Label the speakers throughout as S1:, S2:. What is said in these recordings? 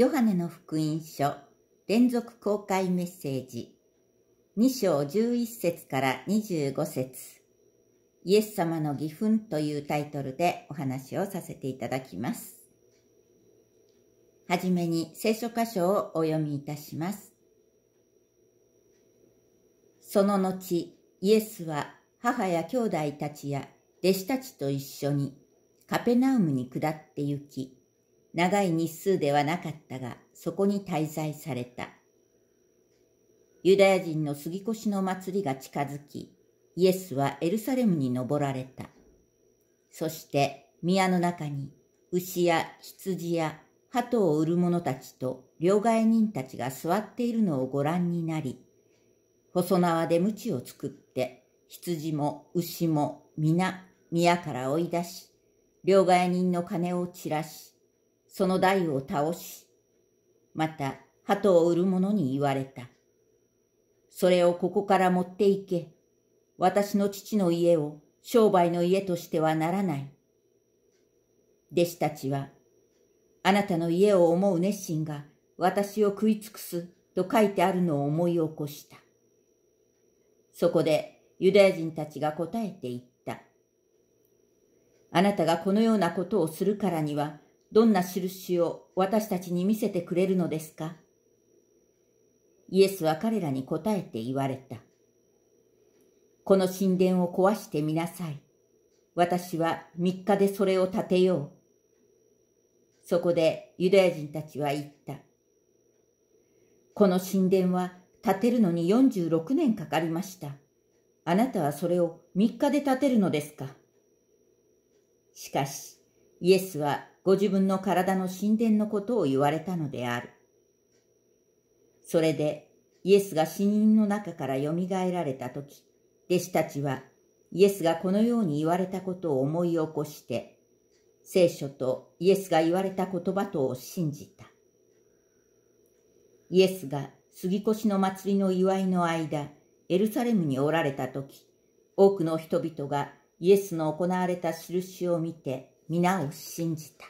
S1: ヨハネの福音書連続公開メッセージ2章11節から25節イエス様の義憤というタイトルでお話をさせていただきます。はじめに聖書箇所をお読みいたします。その後、イエスは母や兄弟たちや弟子たちと一緒にカペナウムに下って行き、長い日数ではなかったが、そこに滞在された。ユダヤ人の杉越の祭りが近づき、イエスはエルサレムに登られた。そして宮の中に牛や羊や鳩を売る者たちと両替人たちが座っているのをご覧になり、細縄で鞭を作って、羊も牛も皆宮から追い出し、両替人の金を散らし、その台を倒し、また鳩を売る者に言われた。それをここから持っていけ。私の父の家を商売の家としてはならない。弟子たちは、あなたの家を思う熱心が私を食い尽くすと書いてあるのを思い起こした。そこでユダヤ人たちが答えていった。あなたがこのようなことをするからには、どんな印を私たちに見せてくれるのですかイエスは彼らに答えて言われた。この神殿を壊してみなさい。私は3日でそれを建てよう。そこでユダヤ人たちは言った。この神殿は建てるのに46年かかりました。あなたはそれを3日で建てるのですか。しかし、イエスはご自分の体の神殿のことを言われたのである。それでイエスが死人の中からよみがえられた時、弟子たちはイエスがこのように言われたことを思い起こして、聖書とイエスが言われた言葉とを信じた。イエスが杉越の祭りの祝いの間、エルサレムにおられた時、多くの人々がイエスの行われた印を見て、皆を信じた。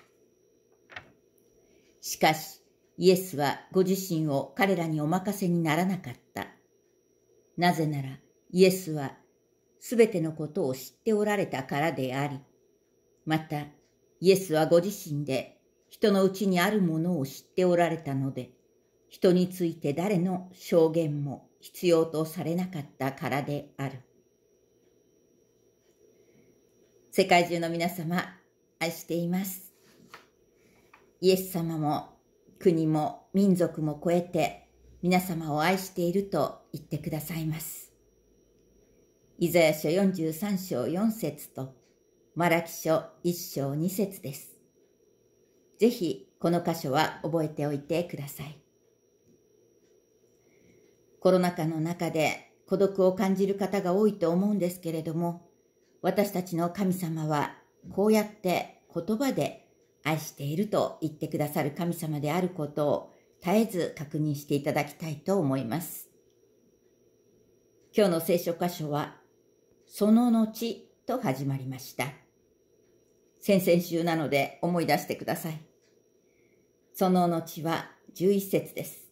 S1: しかし、イエスはご自身を彼らにお任せにならなかった。なぜなら、イエスはすべてのことを知っておられたからであり、また、イエスはご自身で人のうちにあるものを知っておられたので、人について誰の証言も必要とされなかったからである。世界中の皆様、愛しています。イエス様も国も民族も超えて皆様を愛していると言ってくださいます。イザヤ書43章4節とマラキ書1章2節です。ぜひこの箇所は覚えておいてください。コロナ禍の中で孤独を感じる方が多いと思うんですけれども、私たちの神様はこうやって言葉で愛していると言ってくださる神様であることを絶えず確認していただきたいと思います。今日の聖書箇所は、その後と始まりました。先々週なので思い出してください。その後は11節です。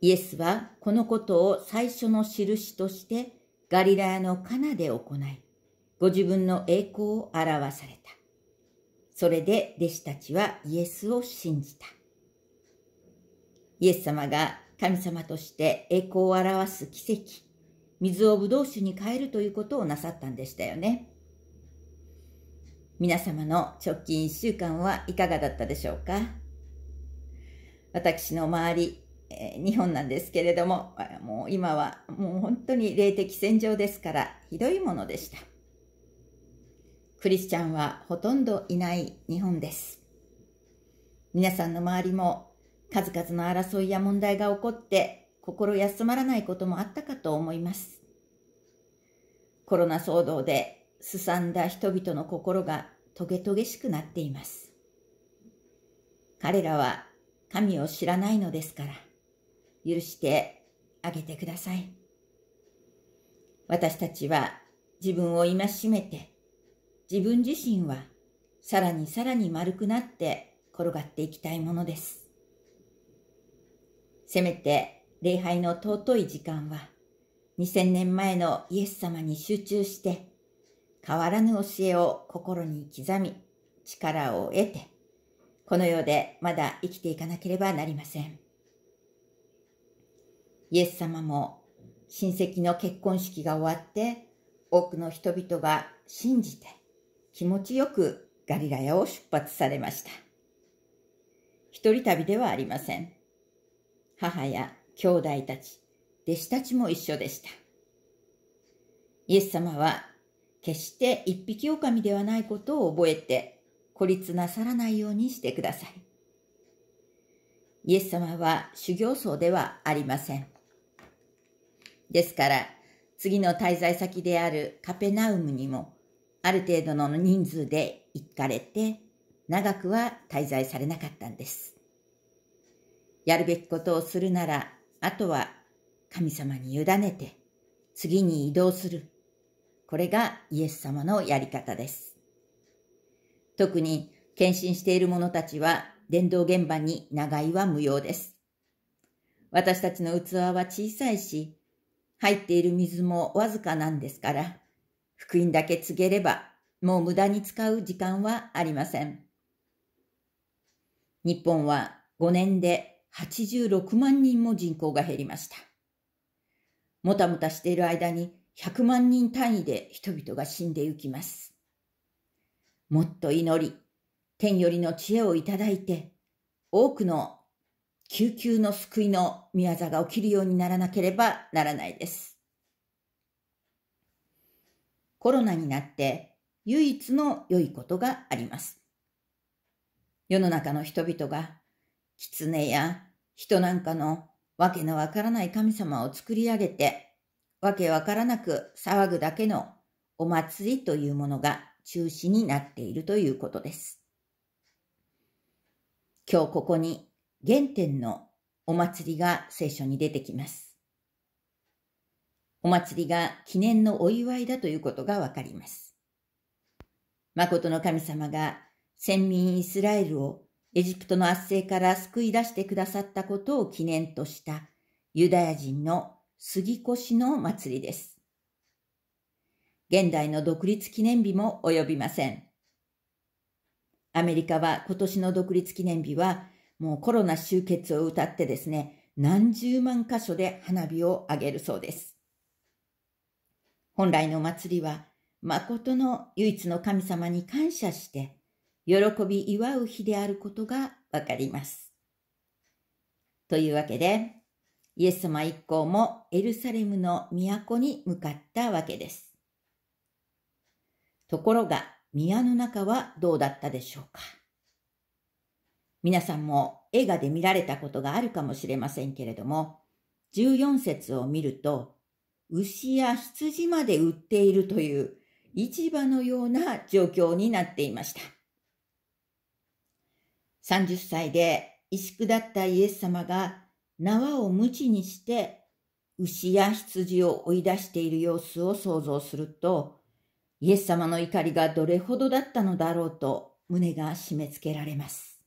S1: イエスはこのことを最初の印としてガリラヤのカナで行い、ご自分の栄光を表された。それで弟子たちはイエスを信じた。イエス様が神様として栄光を表す奇跡、水をブドウ酒に変えるということをなさったんでしたよね。皆様の直近1週間はいかがだったでしょうか私の周り、えー、日本なんですけれども、もう今はもう本当に霊的戦場ですから、ひどいものでした。クリスチャンはほとんどいない日本です。皆さんの周りも数々の争いや問題が起こって心休まらないこともあったかと思います。コロナ騒動ですさんだ人々の心がトゲトゲしくなっています。彼らは神を知らないのですから、許してあげてください。私たちは自分を戒めて、自分自身はさらにさらに丸くなって転がっていきたいものです。せめて礼拝の尊い時間は2000年前のイエス様に集中して変わらぬ教えを心に刻み力を得てこの世でまだ生きていかなければなりません。イエス様も親戚の結婚式が終わって多くの人々が信じて気持ちよくガリラヤを出発されました。一人旅ではありません。母や兄弟たち、弟子たちも一緒でした。イエス様は、決して一匹狼ではないことを覚えて、孤立なさらないようにしてください。イエス様は修行僧ではありません。ですから、次の滞在先であるカペナウムにも、ある程度の人数で行かれて、長くは滞在されなかったんです。やるべきことをするなら、あとは神様に委ねて、次に移動する。これがイエス様のやり方です。特に献身している者たちは、伝道現場に長居は無用です。私たちの器は小さいし、入っている水もわずかなんですから、福音だけ告げれば、もう無駄に使う時間はありません。日本は5年で86万人も人口が減りました。もたもたしている間に100万人単位で人々が死んでゆきます。もっと祈り、天よりの知恵をいただいて、多くの救急の救いの宮座が起きるようにならなければならないです。コロナになって唯一の良いことがあります。世の中の人々が狐や人なんかのわけのわからない神様を作り上げて、わけわからなく騒ぐだけのお祭りというものが中止になっているということです。今日ここに原点のお祭りが聖書に出てきます。お祭りが記念のお祝いだということがわかります。誠の神様が先民イスラエルをエジプトの圧政から救い出してくださったことを記念としたユダヤ人の杉越の祭りです。現代の独立記念日も及びません。アメリカは今年の独立記念日はもうコロナ終結を歌ってですね、何十万箇所で花火を上げるそうです。本来の祭りは、誠の唯一の神様に感謝して、喜び祝う日であることがわかります。というわけで、イエス様一行もエルサレムの都に向かったわけです。ところが、宮の中はどうだったでしょうか。皆さんも映画で見られたことがあるかもしれませんけれども、14節を見ると、牛や羊まで売っているという市場のような状況になっていました。30歳で萎縮だったイエス様が縄を無知にして牛や羊を追い出している様子を想像すると、イエス様の怒りがどれほどだったのだろうと胸が締め付けられます。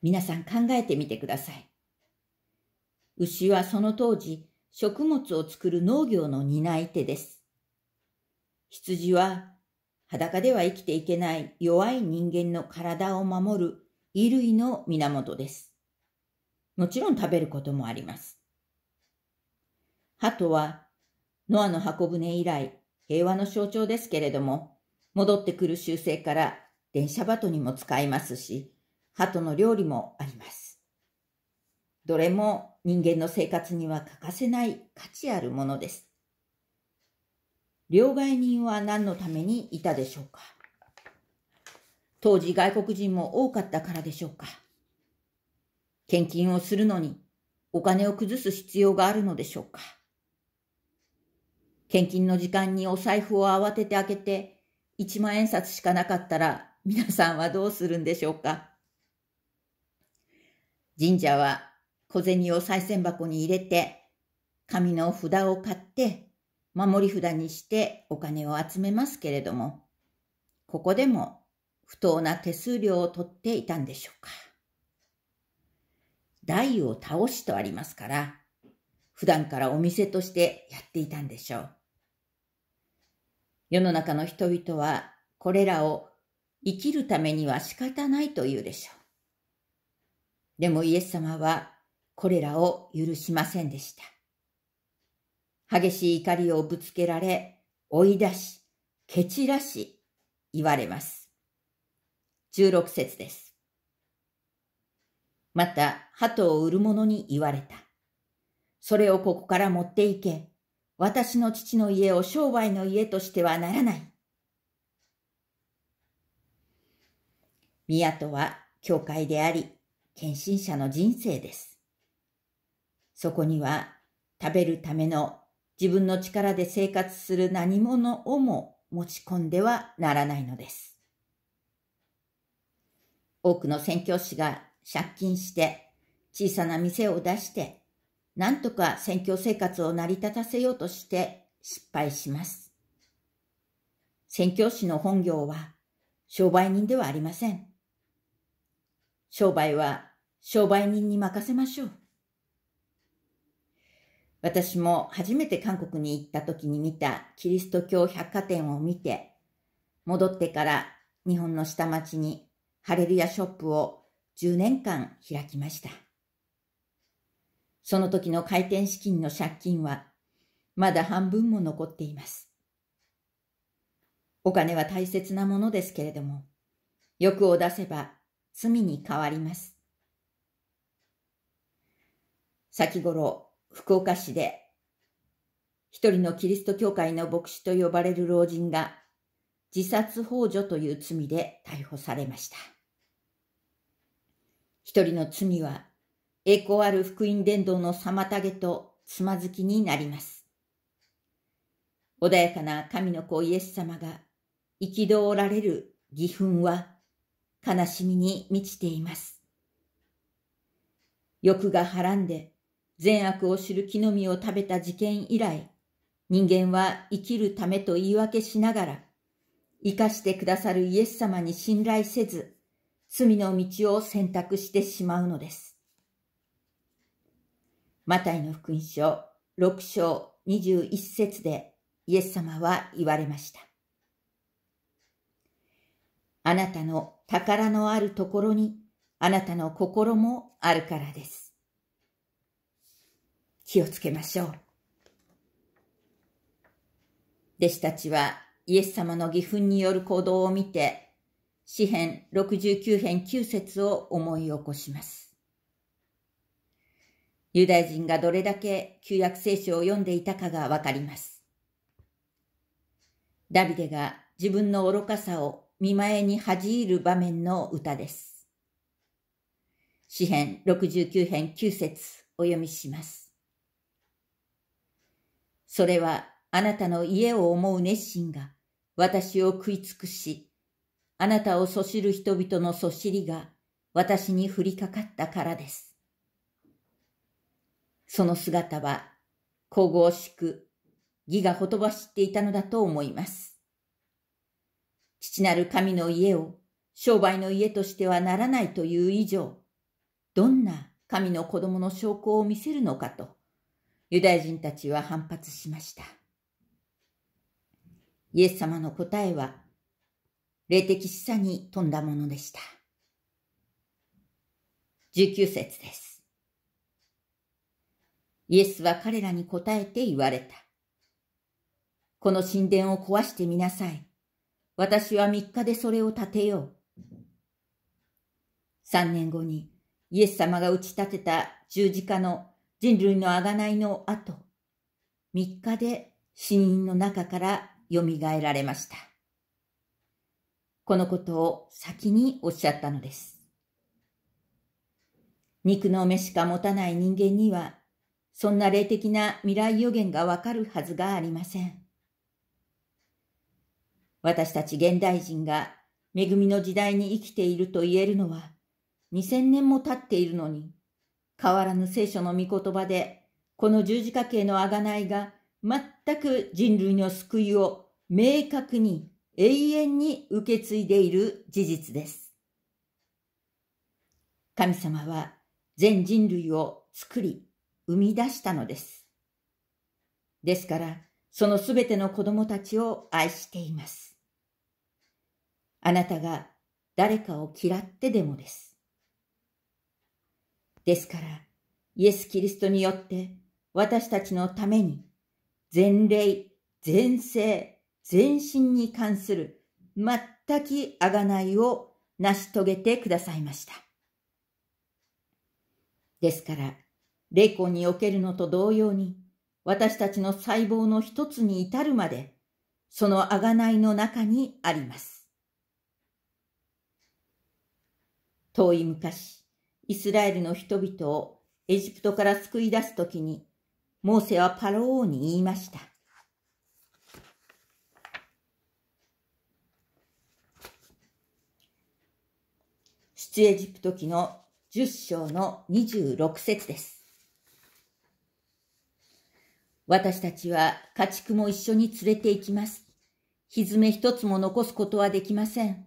S1: 皆さん考えてみてください。牛はその当時、食物を作る農業の担い手です。羊は裸では生きていけない弱い人間の体を守る衣類の源です。もちろん食べることもあります。鳩はノアの箱舟以来平和の象徴ですけれども、戻ってくる習性から電車鳩にも使いますし、鳩の料理もあります。どれも人間の生活には欠かせない価値あるものです。両替人は何のためにいたでしょうか当時外国人も多かったからでしょうか献金をするのにお金を崩す必要があるのでしょうか献金の時間にお財布を慌てて開けて1万円札しかなかったら皆さんはどうするんでしょうか神社は小銭を賽銭箱に入れて、紙の札を買って、守り札にしてお金を集めますけれども、ここでも不当な手数料を取っていたんでしょうか。台を倒しとありますから、普段からお店としてやっていたんでしょう。世の中の人々はこれらを生きるためには仕方ないと言うでしょう。でもイエス様はこれらを許しませんでした。激しい怒りをぶつけられ、追い出し、蹴散らし、言われます。16節です。また、鳩を売る者に言われた。それをここから持っていけ。私の父の家を商売の家としてはならない。宮とは教会であり、献身者の人生です。そこには食べるための自分の力で生活する何者をも持ち込んではならないのです。多くの宣教師が借金して小さな店を出して何とか宣教生活を成り立たせようとして失敗します。宣教師の本業は商売人ではありません。商売は商売人に任せましょう。私も初めて韓国に行った時に見たキリスト教百貨店を見て、戻ってから日本の下町にハレルヤショップを10年間開きました。その時の開店資金の借金はまだ半分も残っています。お金は大切なものですけれども、欲を出せば罪に変わります。先頃、福岡市で、一人のキリスト教会の牧師と呼ばれる老人が、自殺幇助という罪で逮捕されました。一人の罪は、栄光ある福音伝道の妨げとつまずきになります。穏やかな神の子イエス様が、憤られる義憤は、悲しみに満ちています。欲がはらんで、善悪を知る木の実を食べた事件以来、人間は生きるためと言い訳しながら、生かしてくださるイエス様に信頼せず、罪の道を選択してしまうのです。マタイの福音書6章21節でイエス様は言われました。あなたの宝のあるところにあなたの心もあるからです。気をつけましょう。弟子たちはイエス様の義憤による行動を見て、詩篇69編9節を思い起こします。ユダヤ人がどれだけ旧約聖書を読んでいたかがわかります。ダビデが自分の愚かさを見前に恥じる場面の歌です。詩篇69編9節お読みします。それはあなたの家を思う熱心が私を食い尽くし、あなたをそしる人々のそしりが私に降りかかったからです。その姿は神々しく義がほとばしっていたのだと思います。父なる神の家を商売の家としてはならないという以上、どんな神の子供の証拠を見せるのかとユダヤ人たちは反発しました。イエス様の答えは、霊的示唆に富んだものでした。19節です。イエスは彼らに答えて言われた。この神殿を壊してみなさい。私は三日でそれを建てよう。三年後にイエス様が打ち立てた十字架の人類の贖いの後、3日で死人の中から蘇られました。このことを先におっしゃったのです。肉の目しか持たない人間には、そんな霊的な未来予言がわかるはずがありません。私たち現代人が恵みの時代に生きていると言えるのは、2000年も経っているのに、変わらぬ聖書の御言葉で、この十字架形のあがないが、全く人類の救いを明確に永遠に受け継いでいる事実です。神様は全人類を作り、生み出したのです。ですから、そのすべての子供たちを愛しています。あなたが誰かを嫌ってでもです。ですから、イエス・キリストによって私たちのために、全霊、全生、全身に関する全き贖いを成し遂げてくださいました。ですから、霊魂におけるのと同様に、私たちの細胞の一つに至るまで、その贖いの中にあります。遠い昔、イスラエルの人々をエジプトから救い出すときに、モーセはパロ王に言いました。出エジプト記の10章の26節です。私たちは家畜も一緒に連れて行きます。ひずめ一つも残すことはできません。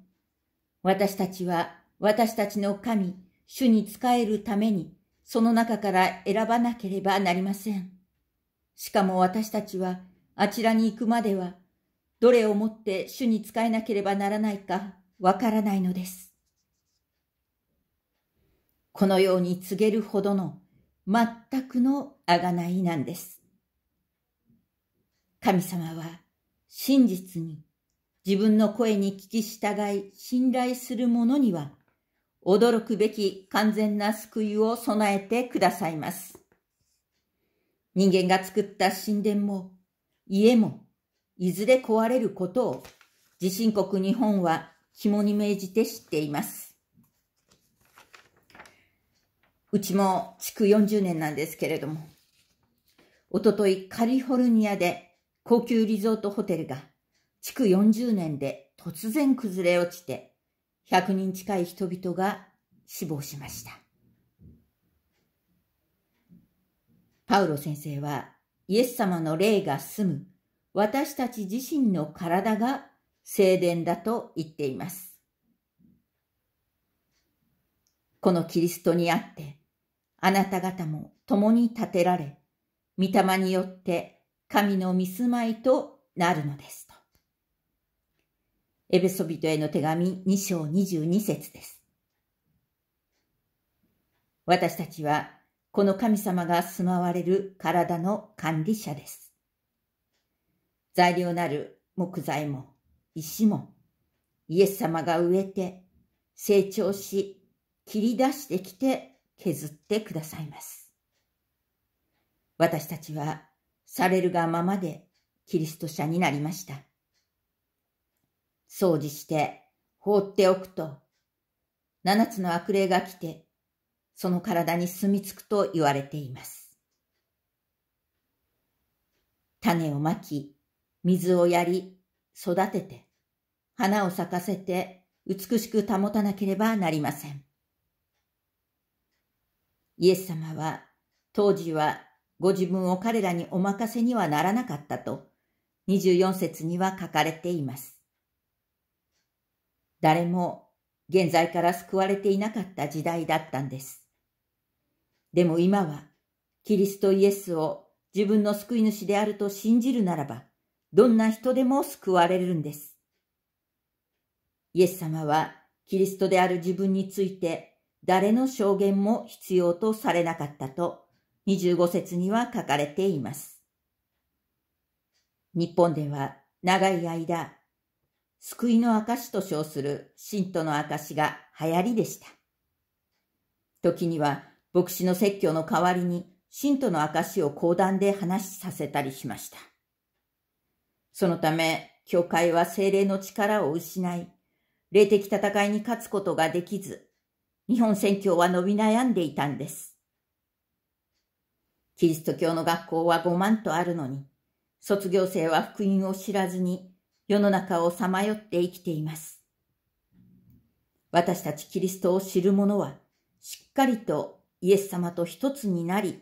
S1: 私たちは私たちの神、主に仕えるために、その中から選ばなければなりません。しかも私たちは、あちらに行くまでは、どれをもって主に仕えなければならないか、わからないのです。このように告げるほどの、全くの贖いなんです。神様は、真実に、自分の声に聞き従い、信頼する者には、驚くべき完全な救いを備えてくださいます。人間が作った神殿も家もいずれ壊れることを地震国日本は肝に銘じて知っています。うちも築40年なんですけれども、おとといカリフォルニアで高級リゾートホテルが築40年で突然崩れ落ちて100人近い人々が死亡しました。パウロ先生は、イエス様の霊が住む私たち自身の体が聖殿だと言っています。このキリストにあって、あなた方も共に建てられ、御霊によって神の御住まいとなるのです。エベソ人への手紙2章22節です。私たちは、この神様が住まわれる体の管理者です。材料なる木材も石も、イエス様が植えて、成長し、切り出してきて削ってくださいます。私たちは、されるがままでキリスト者になりました。掃除して放っておくと、七つの悪霊が来て、その体に住み着くと言われています。種をまき、水をやり、育てて、花を咲かせて美しく保たなければなりません。イエス様は当時はご自分を彼らにお任せにはならなかったと24節には書かれています。誰も現在から救われていなかった時代だったんです。でも今は、キリストイエスを自分の救い主であると信じるならば、どんな人でも救われるんです。イエス様は、キリストである自分について、誰の証言も必要とされなかったと、25節には書かれています。日本では、長い間、救いの証と称する信徒の証が流行りでした。時には牧師の説教の代わりに信徒の証を講談で話しさせたりしました。そのため、教会は精霊の力を失い、霊的戦いに勝つことができず、日本宣教は伸び悩んでいたんです。キリスト教の学校は5万とあるのに、卒業生は福音を知らずに世の中をさまよって生きています。私たちキリストを知る者は、しっかりとイエス様と一つになり、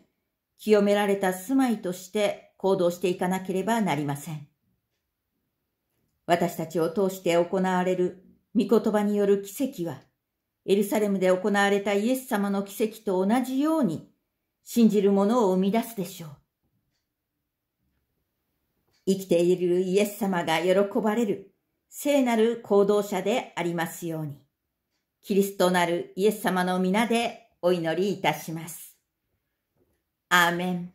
S1: 清められた住まいとして行動していかなければなりません。私たちを通して行われる御言葉による奇跡は、エルサレムで行われたイエス様の奇跡と同じように、信じる者を生み出すでしょう。生きているイエス様が喜ばれる聖なる行動者でありますように、キリストなるイエス様の皆でお祈りいたします。アーメン。